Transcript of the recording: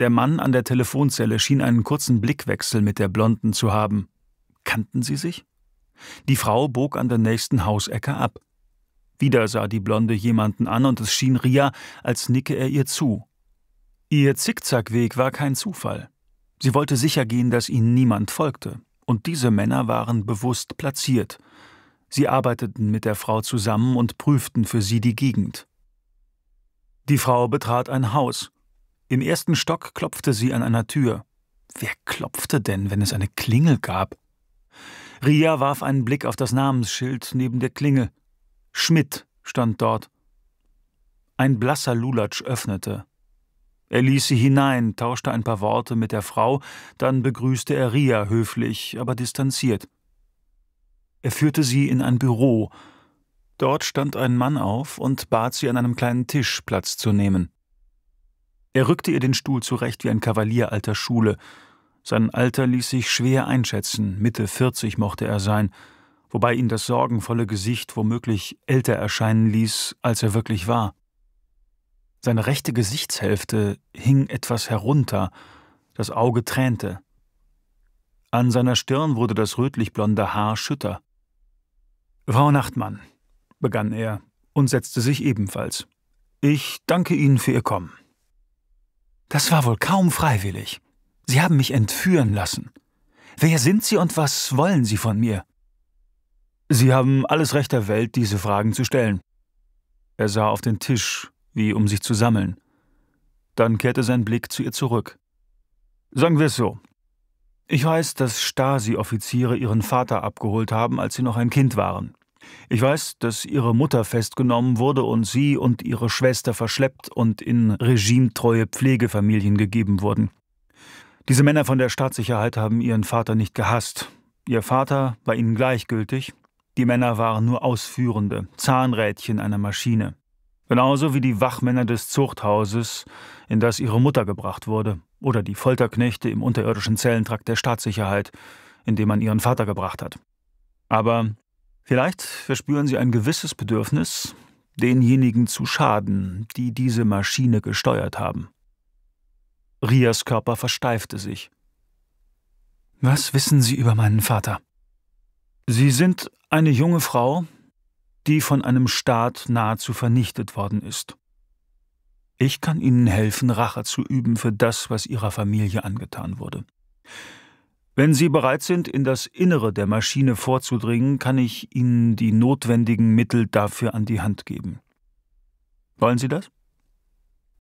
Der Mann an der Telefonzelle schien einen kurzen Blickwechsel mit der Blonden zu haben. Kannten sie sich? Die Frau bog an der nächsten Hausecke ab. Wieder sah die Blonde jemanden an und es schien Ria, als nicke er ihr zu. Ihr Zickzackweg war kein Zufall. Sie wollte sicher gehen, dass ihnen niemand folgte. Und diese Männer waren bewusst platziert. Sie arbeiteten mit der Frau zusammen und prüften für sie die Gegend. Die Frau betrat ein Haus. Im ersten Stock klopfte sie an einer Tür. Wer klopfte denn, wenn es eine Klingel gab? Ria warf einen Blick auf das Namensschild neben der Klingel. Schmidt stand dort. Ein blasser Lulatsch öffnete. Er ließ sie hinein, tauschte ein paar Worte mit der Frau, dann begrüßte er Ria höflich, aber distanziert. Er führte sie in ein Büro. Dort stand ein Mann auf und bat sie, an einem kleinen Tisch Platz zu nehmen. Er rückte ihr den Stuhl zurecht wie ein Kavalier alter Schule. Sein Alter ließ sich schwer einschätzen, Mitte 40 mochte er sein, wobei ihn das sorgenvolle Gesicht womöglich älter erscheinen ließ, als er wirklich war. Seine rechte Gesichtshälfte hing etwas herunter, das Auge tränte. An seiner Stirn wurde das rötlich-blonde Haar schütter. Frau Nachtmann, begann er und setzte sich ebenfalls. Ich danke Ihnen für Ihr Kommen. Das war wohl kaum freiwillig. Sie haben mich entführen lassen. Wer sind Sie und was wollen Sie von mir? Sie haben alles Recht der Welt, diese Fragen zu stellen. Er sah auf den Tisch, wie um sich zu sammeln. Dann kehrte sein Blick zu ihr zurück. Sagen wir es so. Ich weiß, dass Stasi-Offiziere ihren Vater abgeholt haben, als sie noch ein Kind waren. Ich weiß, dass ihre Mutter festgenommen wurde und sie und ihre Schwester verschleppt und in regimetreue Pflegefamilien gegeben wurden. Diese Männer von der Staatssicherheit haben ihren Vater nicht gehasst. Ihr Vater war ihnen gleichgültig. Die Männer waren nur Ausführende, Zahnrädchen einer Maschine. Genauso wie die Wachmänner des Zuchthauses, in das ihre Mutter gebracht wurde, oder die Folterknechte im unterirdischen Zellentrakt der Staatssicherheit, in dem man ihren Vater gebracht hat. Aber Vielleicht verspüren sie ein gewisses Bedürfnis, denjenigen zu schaden, die diese Maschine gesteuert haben. Rias Körper versteifte sich. Was wissen Sie über meinen Vater? Sie sind eine junge Frau, die von einem Staat nahezu vernichtet worden ist. Ich kann Ihnen helfen, Rache zu üben für das, was Ihrer Familie angetan wurde. Wenn Sie bereit sind, in das Innere der Maschine vorzudringen, kann ich Ihnen die notwendigen Mittel dafür an die Hand geben. Wollen Sie das?